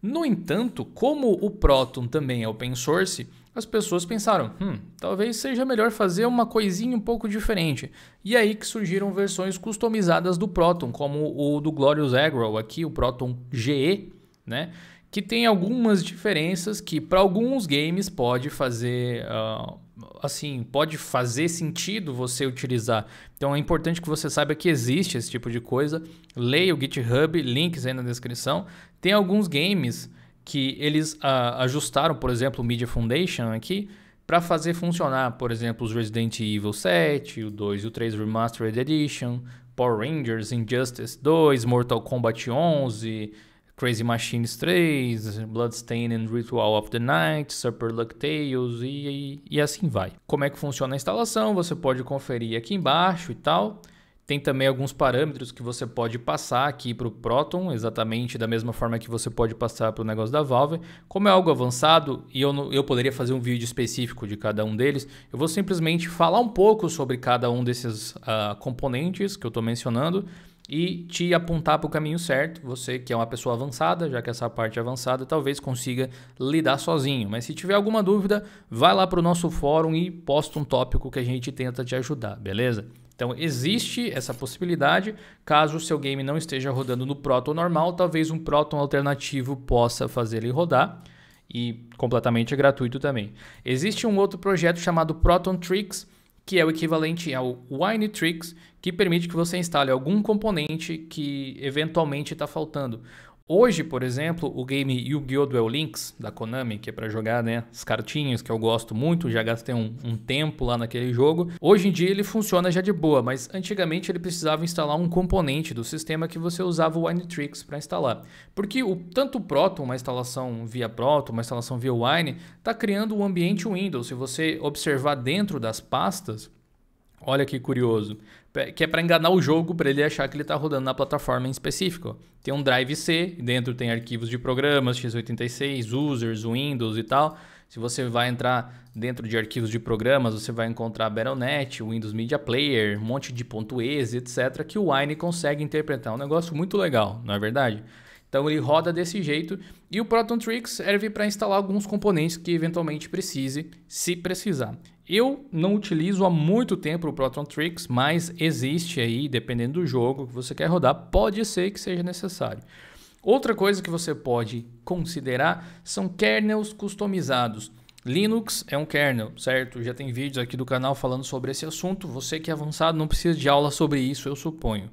No entanto, como o Proton também é open source, as pessoas pensaram, hum, talvez seja melhor fazer uma coisinha um pouco diferente. E aí que surgiram versões customizadas do Proton, como o do Glorious Agro, aqui o Proton GE, né? Que tem algumas diferenças que para alguns games pode fazer uh, assim, pode fazer sentido você utilizar. Então é importante que você saiba que existe esse tipo de coisa. Leia o GitHub, links aí na descrição. Tem alguns games que eles ah, ajustaram, por exemplo, o Media Foundation aqui para fazer funcionar, por exemplo, os Resident Evil 7, o 2 e o 3 Remastered Edition, Power Rangers, Injustice 2, Mortal Kombat 11, Crazy Machines 3, Bloodstained and Ritual of the Night, Super Luck Tales e, e, e assim vai. Como é que funciona a instalação? Você pode conferir aqui embaixo e tal. Tem também alguns parâmetros que você pode passar aqui para o Proton, exatamente da mesma forma que você pode passar para o negócio da Valve. Como é algo avançado e eu, eu poderia fazer um vídeo específico de cada um deles, eu vou simplesmente falar um pouco sobre cada um desses uh, componentes que eu estou mencionando e te apontar para o caminho certo. Você que é uma pessoa avançada, já que essa parte é avançada, talvez consiga lidar sozinho. Mas se tiver alguma dúvida, vai lá para o nosso fórum e posta um tópico que a gente tenta te ajudar, beleza? Então existe essa possibilidade, caso o seu game não esteja rodando no Proton normal, talvez um Proton alternativo possa fazer ele rodar e completamente é gratuito também. Existe um outro projeto chamado Proton Tricks, que é o equivalente ao Winetrix, que permite que você instale algum componente que eventualmente está faltando, Hoje, por exemplo, o game Yu-Gi-Oh! Duel Links, da Konami, que é para jogar né, as cartinhas, que eu gosto muito, já gastei um, um, tempo lá naquele jogo. Hoje em dia ele funciona já de boa, mas antigamente ele precisava instalar um componente do sistema que você usava o Tricks para instalar. Porque o, tanto o Proton, uma instalação via Proton, uma instalação via Wine, está criando um ambiente Windows. Se você observar dentro das pastas, Olha que curioso que é para enganar o jogo para ele achar que ele está rodando na plataforma em específico. Tem um drive C, dentro tem arquivos de programas, x86, users, Windows e tal. Se você vai entrar dentro de arquivos de programas, você vai encontrar Battle.net, Windows Media Player, um monte de .exe, etc, que o Wine consegue interpretar. É um negócio muito legal, não é verdade? Então ele roda desse jeito e o Proton Tricks serve para instalar alguns componentes que eventualmente precise, se precisar. Eu não utilizo há muito tempo o Proton Tricks, mas existe aí, dependendo do jogo que você quer rodar, pode ser que seja necessário. Outra coisa que você pode considerar são kernels customizados. Linux é um kernel, certo? Já tem vídeos aqui do canal falando sobre esse assunto. Você que é avançado não precisa de aula sobre isso, eu suponho.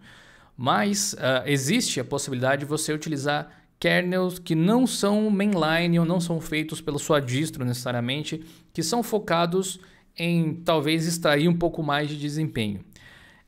Mas uh, existe a possibilidade de você utilizar kernels que não são mainline ou não são feitos pela sua distro necessariamente, que são focados em talvez extrair um pouco mais de desempenho.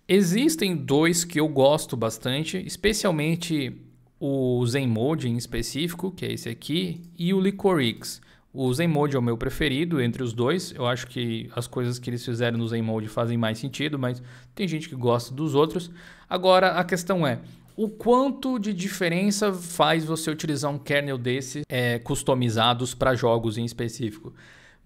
Existem dois que eu gosto bastante, especialmente o Zenmode em específico, que é esse aqui, e o Licorix. O Zenmode é o meu preferido entre os dois. Eu acho que as coisas que eles fizeram no Zenmode fazem mais sentido, mas tem gente que gosta dos outros. Agora, a questão é, o quanto de diferença faz você utilizar um kernel desse é, eh, customizados para jogos em específico?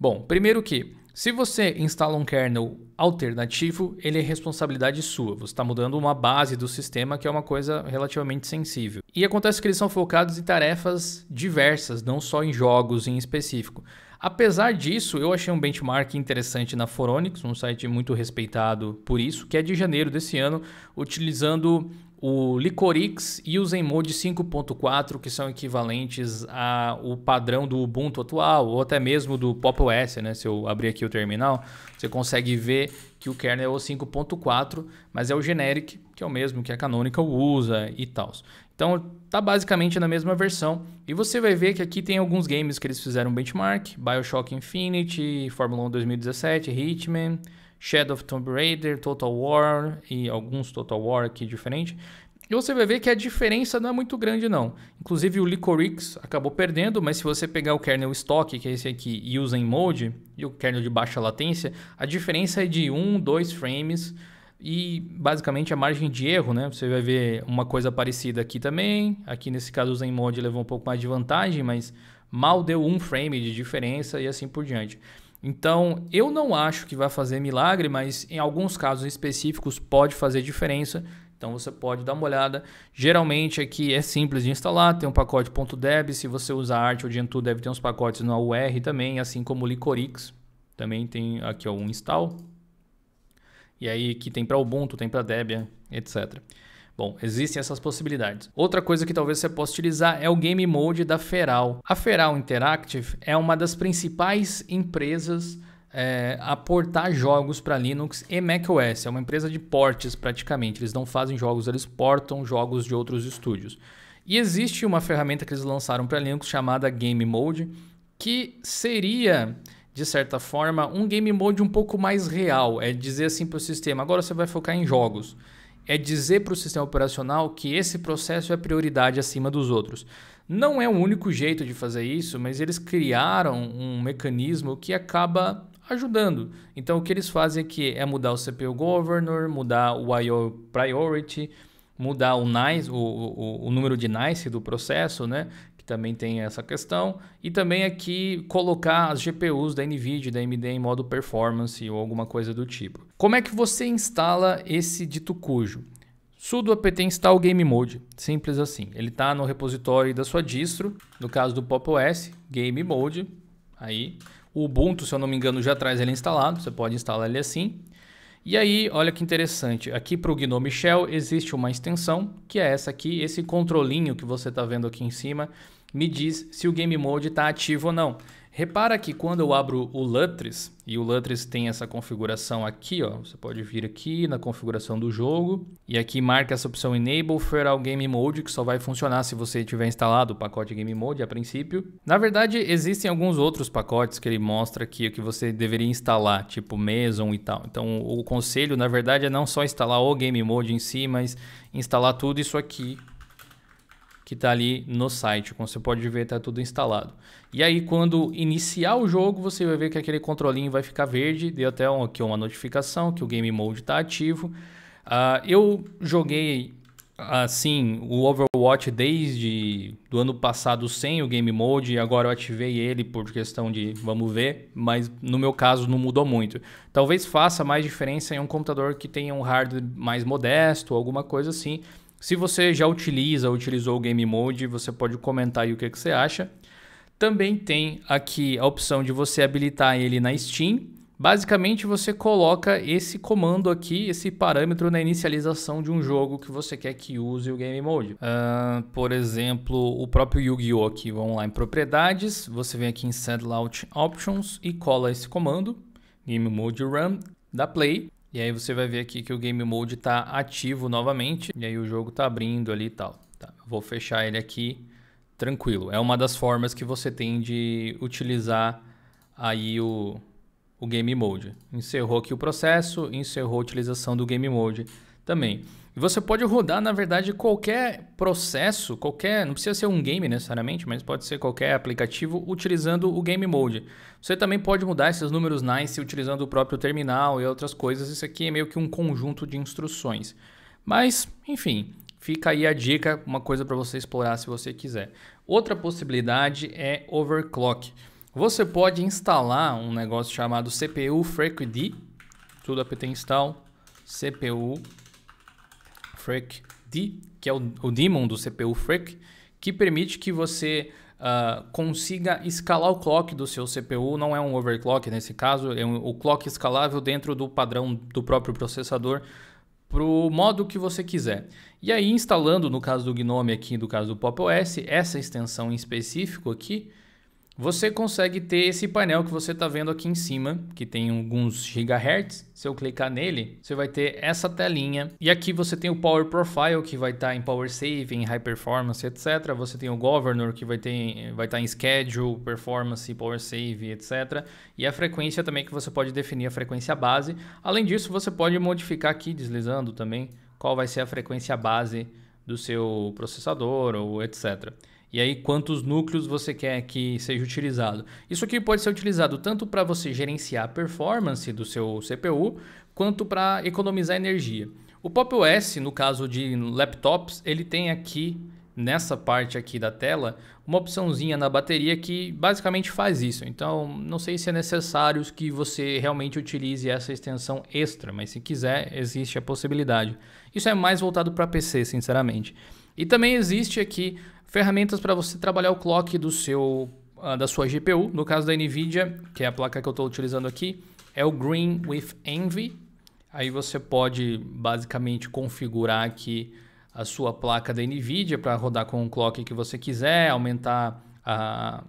Bom, primeiro que se você instala um kernel alternativo, ele é responsabilidade sua. Você está mudando uma base do sistema, que é uma coisa relativamente sensível. E acontece que eles são focados em tarefas diversas, não só em jogos em específico. Apesar disso, eu achei um benchmark interessante na Foronix, um site muito respeitado por isso, que é de janeiro desse ano, utilizando o Licorix e o Zenmode 5.4, que são equivalentes ao padrão do Ubuntu atual, ou até mesmo do Pop OS, né? Se eu abrir aqui o terminal, você consegue ver que o kernel é o 5.4, mas é o generic, que é o mesmo que a Canonical usa e tal. Então, tá basicamente na mesma versão. E você vai ver que aqui tem alguns games que eles fizeram benchmark, BioShock Infinity, Fórmula 1 2017, Hitman... Shadow of Tomb Raider, Total War e alguns Total War aqui diferente. E você vai ver que a diferença não é muito grande não. Inclusive o Licorix acabou perdendo, mas se você pegar o kernel stock, que é esse aqui, e usa em mode, e o kernel de baixa latência, a diferença é de 1, um, 2 frames e basicamente a margem de erro, né? Você vai ver uma coisa parecida aqui também. Aqui nesse caso o Zen Mode levou um pouco mais de vantagem, mas mal deu um frame de diferença e assim por diante. Então, eu não acho que vai fazer milagre, mas em alguns casos específicos pode fazer diferença. Então você pode dar uma olhada. Geralmente aqui é simples de instalar, tem um pacote .deb, se você usar Art ou Gentoo deve ter uns pacotes no AUR também, assim como o Licorix. Também tem aqui ó, um install. E aí que tem para Ubuntu, tem para Debian, etc. Bom, existem essas possibilidades. Outra coisa que talvez você possa utilizar é o Game Mode da Feral. A Feral Interactive é uma das principais empresas é, portar jogos para Linux e macOS. É uma empresa de portes praticamente. Eles não fazem jogos, eles portam jogos de outros estúdios. E existe uma ferramenta que eles lançaram para Linux chamada Game Mode, que seria de certa forma, um game mode um pouco mais real. É dizer assim para o sistema: agora você vai focar em jogos é dizer para o sistema operacional que esse processo é prioridade acima dos outros. Não é o único jeito de fazer isso, mas eles criaram um mecanismo que acaba ajudando. Então o que eles fazem aqui é mudar o CPU governor, mudar o IO priority, mudar o, nice, o, o, o número de nice do processo, né? também tem essa questão. E também aqui colocar as GPUs da NVIDIA, da AMD em modo performance ou alguma coisa do tipo. Como é que você instala esse dito cujo? sudo apt install game mode, simples assim. Ele está no repositório da sua distro, no caso do Pop OS, game mode, aí. O Ubuntu, se eu não me engano, já traz ele instalado, você pode instalar ele assim. E aí, olha que interessante, aqui para o GNOME Shell existe uma extensão, que é essa aqui, esse controlinho que você está vendo aqui em cima, me diz se o Game Mode está ativo ou não. Repara que quando eu abro o Lutris, e o Lutris tem essa configuração aqui, ó, você pode vir aqui na configuração do jogo, e aqui marca essa opção Enable Feral Game Mode, que só vai funcionar se você tiver instalado o pacote Game Mode a princípio. Na verdade, existem alguns outros pacotes que ele mostra aqui que você deveria instalar, tipo Meson e tal. Então, o conselho, na verdade, é não só instalar o Game Mode em si, mas instalar tudo isso aqui que está ali no site. Como você pode ver, está tudo instalado. E aí, quando iniciar o jogo, você vai ver que aquele controlinho vai ficar verde. Deu até um, aqui uma notificação que o Game Mode está ativo. Uh, eu joguei assim o Overwatch desde do ano passado sem o Game Mode e agora eu ativei ele por questão de vamos ver, mas no meu caso não mudou muito. Talvez faça mais diferença em um computador que tenha um hardware mais modesto, alguma coisa assim se você já utiliza ou utilizou o Game Mode, você pode comentar aí o que, que você acha. Também tem aqui a opção de você habilitar ele na Steam. Basicamente, você coloca esse comando aqui, esse parâmetro na inicialização de um jogo que você quer que use o Game Mode. Uh, por exemplo, o próprio Yu-Gi-Oh! aqui, vamos lá em Propriedades, você vem aqui em Set Launch Options e cola esse comando, Game Mode Run, da Play. E aí você vai ver aqui que o Game Mode está ativo novamente. E aí o jogo está abrindo ali e tal. Tá, vou fechar ele aqui tranquilo. É uma das formas que você tem de utilizar aí o, o Game Mode. Encerrou aqui o processo, encerrou a utilização do Game Mode também. E você pode rodar, na verdade, qualquer processo, qualquer. Não precisa ser um game necessariamente, mas pode ser qualquer aplicativo utilizando o Game Mode. Você também pode mudar esses números nice utilizando o próprio terminal e outras coisas. Isso aqui é meio que um conjunto de instruções. Mas, enfim, Fica aí a dica, uma coisa para você explorar se você quiser. Outra possibilidade é overclock. Você pode instalar um negócio chamado CPU frequency tudo apt install, CPU Freak D, que é o, o daemon do CPU Freak, que permite que você uh, consiga escalar o clock do seu CPU, não é um overclock nesse caso, é um, o clock escalável dentro do padrão do próprio processador para o modo que você quiser. E aí, instalando, no caso do Gnome aqui, no caso do Pop OS, essa extensão em específico aqui, você consegue ter esse painel que você está vendo aqui em cima, que tem alguns gigahertz. Se eu clicar nele, você vai ter essa telinha. E aqui você tem o Power Profile, que vai estar tá em Power Save, em High Performance, etc. Você tem o Governor, que vai estar vai tá em Schedule, Performance, Power Save, etc. E a frequência também, que você pode definir a frequência base. Além disso, você pode modificar aqui, deslizando também, qual vai ser a frequência base do seu processador ou etc. E aí, quantos núcleos você quer que seja utilizado? Isso aqui pode ser utilizado tanto para você gerenciar a performance do seu CPU, quanto para economizar energia. O Pop OS, no caso de laptops, ele tem aqui, nessa parte aqui da tela, uma opçãozinha na bateria que basicamente faz isso. Então, não sei se é necessário que você realmente utilize essa extensão extra, mas se quiser, existe a possibilidade. Isso é mais voltado para PC, sinceramente. E também existe aqui Ferramentas para você trabalhar o clock do seu, ah, da sua GPU. No caso da NVIDIA, que é a placa que eu estou utilizando aqui, é o Green with Envy. Aí você pode basicamente configurar aqui a sua placa da NVIDIA para rodar com o clock que você quiser, aumentar a,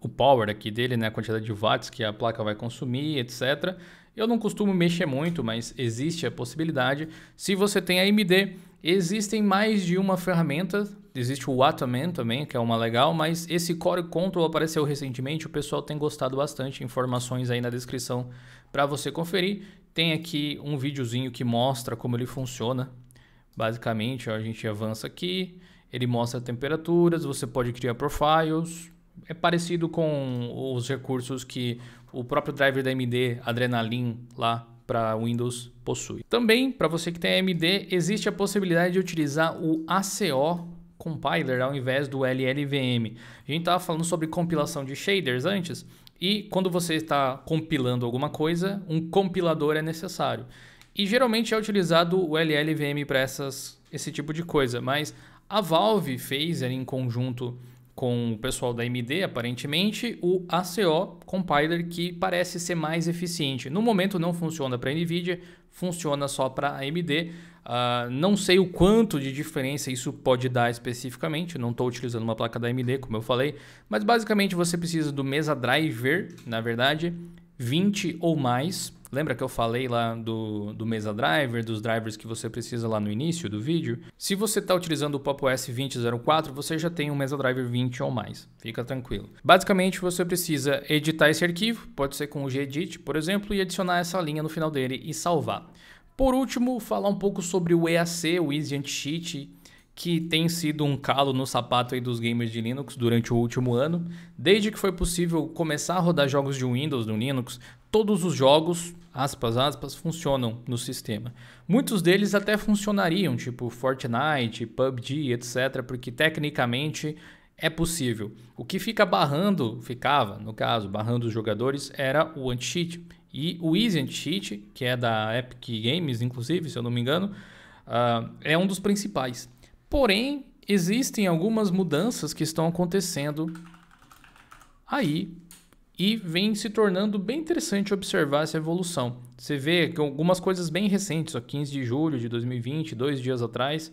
o power aqui dele, né, a quantidade de watts que a placa vai consumir, etc. Eu não costumo mexer muito, mas existe a possibilidade. Se você tem AMD, existem mais de uma ferramenta. Existe o Ataman também, que é uma legal, mas esse Core Control apareceu recentemente, o pessoal tem gostado bastante. Informações aí na descrição para você conferir. Tem aqui um videozinho que mostra como ele funciona. Basicamente, ó, a gente avança aqui, ele mostra temperaturas, você pode criar profiles, é parecido com os recursos que o próprio driver da AMD Adrenaline lá para Windows possui. Também, para você que tem AMD, existe a possibilidade de utilizar o ACO Compiler ao invés do LLVM. A gente estava falando sobre compilação de shaders antes, e quando você está compilando alguma coisa, um compilador é necessário. E geralmente é utilizado o LLVM para esse tipo de coisa, mas a Valve fez ali, em conjunto com o pessoal da AMD, aparentemente, o ACO compiler que parece ser mais eficiente. No momento não funciona para NVIDIA, funciona só para AMD. Uh, ah, não sei o quanto de diferença isso pode dar especificamente, não estou utilizando uma placa da AMD, como eu falei, mas basicamente você precisa do Mesa Driver, na verdade, 20 ou mais, Lembra que eu falei lá do, do Mesa Driver, dos drivers que você precisa lá no início do vídeo? Se você está utilizando o Papo S2004, você já tem um Mesa Driver 20 ou mais, fica tranquilo. Basicamente, você precisa editar esse arquivo, pode ser com o gedit, por exemplo, e adicionar essa linha no final dele e salvar. Por último, falar um pouco sobre o EAC, o Easy Anti-Cheat, que tem sido um calo no sapato aí dos gamers de Linux durante o último ano. Desde que foi possível começar a rodar jogos de Windows no Linux, todos os jogos, aspas, aspas, funcionam no sistema. Muitos deles até funcionariam, tipo Fortnite, PUBG, etc., porque tecnicamente é possível. O que fica barrando, ficava, no caso, barrando os jogadores, era o anti-cheat. E o Easy Anti-Cheat, que é da Epic Games, inclusive, se eu não me engano, uh, é um dos principais. Porém, existem algumas mudanças que estão acontecendo aí e vem se tornando bem interessante observar essa evolução. Você vê que algumas coisas bem recentes, ó, 15 de julho de 2020, dois dias atrás,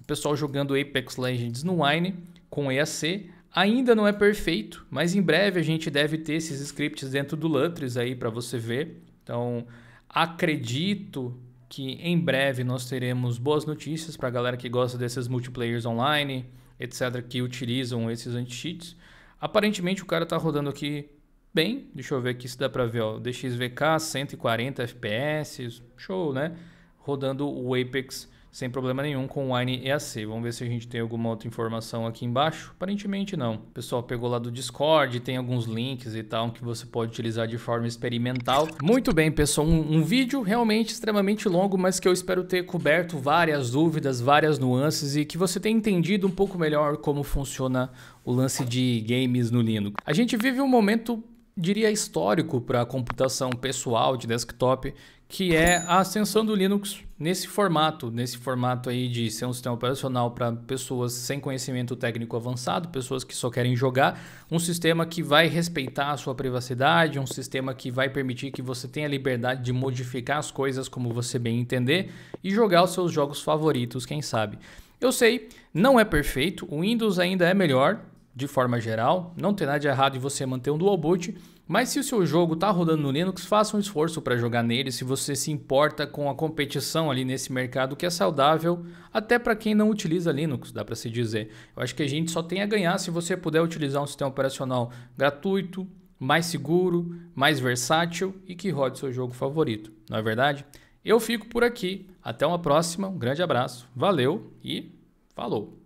o pessoal jogando Apex Legends no Wine com EAC. Ainda não é perfeito, mas em breve a gente deve ter esses scripts dentro do Lutris aí para você ver. Então, acredito que em breve nós teremos boas notícias para a galera que gosta desses multiplayers online, etc, que utilizam esses anti-cheats. Aparentemente o cara está rodando aqui bem. Deixa eu ver aqui se dá para ver, ó, DXVK 140 FPS, show, né? Rodando o Apex sem problema nenhum com o Wine EAC. Vamos ver se a gente tem alguma outra informação aqui embaixo. Aparentemente não. O pessoal pegou lá do Discord, tem alguns links e tal que você pode utilizar de forma experimental. Muito bem, pessoal. Um, um vídeo realmente extremamente longo, mas que eu espero ter coberto várias dúvidas, várias nuances e que você tenha entendido um pouco melhor como funciona o lance de games no Linux. A gente vive um momento diria histórico para a computação pessoal de desktop, que é a ascensão do Linux nesse formato, nesse formato aí de ser um sistema operacional para pessoas sem conhecimento técnico avançado, pessoas que só querem jogar, um sistema que vai respeitar a sua privacidade, um sistema que vai permitir que você tenha liberdade de modificar as coisas como você bem entender e jogar os seus jogos favoritos, quem sabe. Eu sei, não é perfeito, o Windows ainda é melhor, de forma geral, não tem nada de errado em você manter um dual boot, mas se o seu jogo está rodando no Linux, faça um esforço para jogar nele se você se importa com a competição ali nesse mercado que é saudável, até para quem não utiliza Linux, dá para se dizer. Eu acho que a gente só tem a ganhar se você puder utilizar um sistema operacional gratuito, mais seguro, mais versátil e que rode seu jogo favorito, não é verdade? Eu fico por aqui, até uma próxima, um grande abraço, valeu e falou!